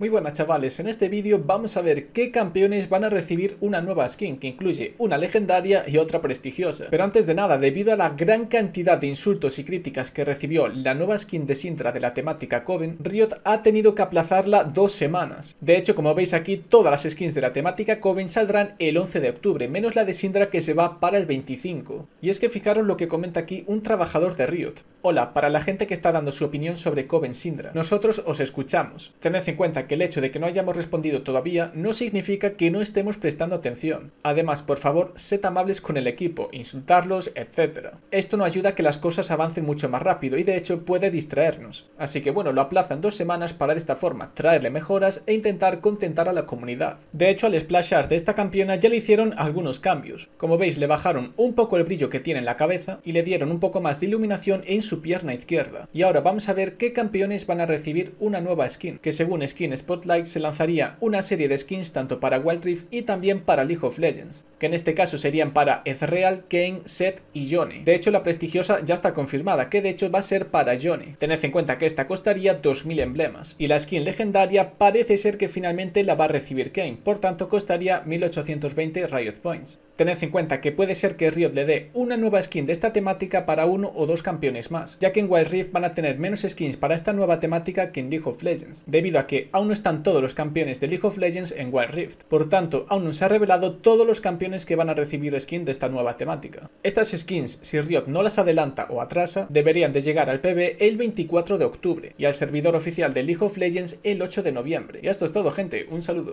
Muy buenas chavales, en este vídeo vamos a ver qué campeones van a recibir una nueva skin que incluye una legendaria y otra prestigiosa. Pero antes de nada, debido a la gran cantidad de insultos y críticas que recibió la nueva skin de sindra de la temática Coven, Riot ha tenido que aplazarla dos semanas. De hecho, como veis aquí, todas las skins de la temática Coven saldrán el 11 de octubre, menos la de Sindra que se va para el 25. Y es que fijaros lo que comenta aquí un trabajador de Riot. Hola, para la gente que está dando su opinión sobre Coven Sindra, nosotros os escuchamos. Tened en cuenta que que el hecho de que no hayamos respondido todavía no significa que no estemos prestando atención. Además, por favor, sed amables con el equipo, insultarlos, etc. Esto no ayuda a que las cosas avancen mucho más rápido y de hecho puede distraernos. Así que bueno, lo aplazan dos semanas para de esta forma traerle mejoras e intentar contentar a la comunidad. De hecho, al splash art de esta campeona ya le hicieron algunos cambios. Como veis, le bajaron un poco el brillo que tiene en la cabeza y le dieron un poco más de iluminación en su pierna izquierda. Y ahora vamos a ver qué campeones van a recibir una nueva skin, que según skin Spotlight se lanzaría una serie de skins tanto para Wild Rift y también para League of Legends, que en este caso serían para Ezreal, Kane, Seth y Johnny. De hecho, la prestigiosa ya está confirmada, que de hecho va a ser para Johnny. Tened en cuenta que esta costaría 2000 emblemas, y la skin legendaria parece ser que finalmente la va a recibir Kane, por tanto costaría 1820 Riot Points. Tened en cuenta que puede ser que Riot le dé una nueva skin de esta temática para uno o dos campeones más, ya que en Wild Rift van a tener menos skins para esta nueva temática que en League of Legends, debido a que aún no están todos los campeones de League of Legends en Wild Rift, por tanto aún no se ha revelado todos los campeones que van a recibir skin de esta nueva temática. Estas skins, si Riot no las adelanta o atrasa, deberían de llegar al PB el 24 de octubre y al servidor oficial de League of Legends el 8 de noviembre. Y esto es todo gente, un saludo.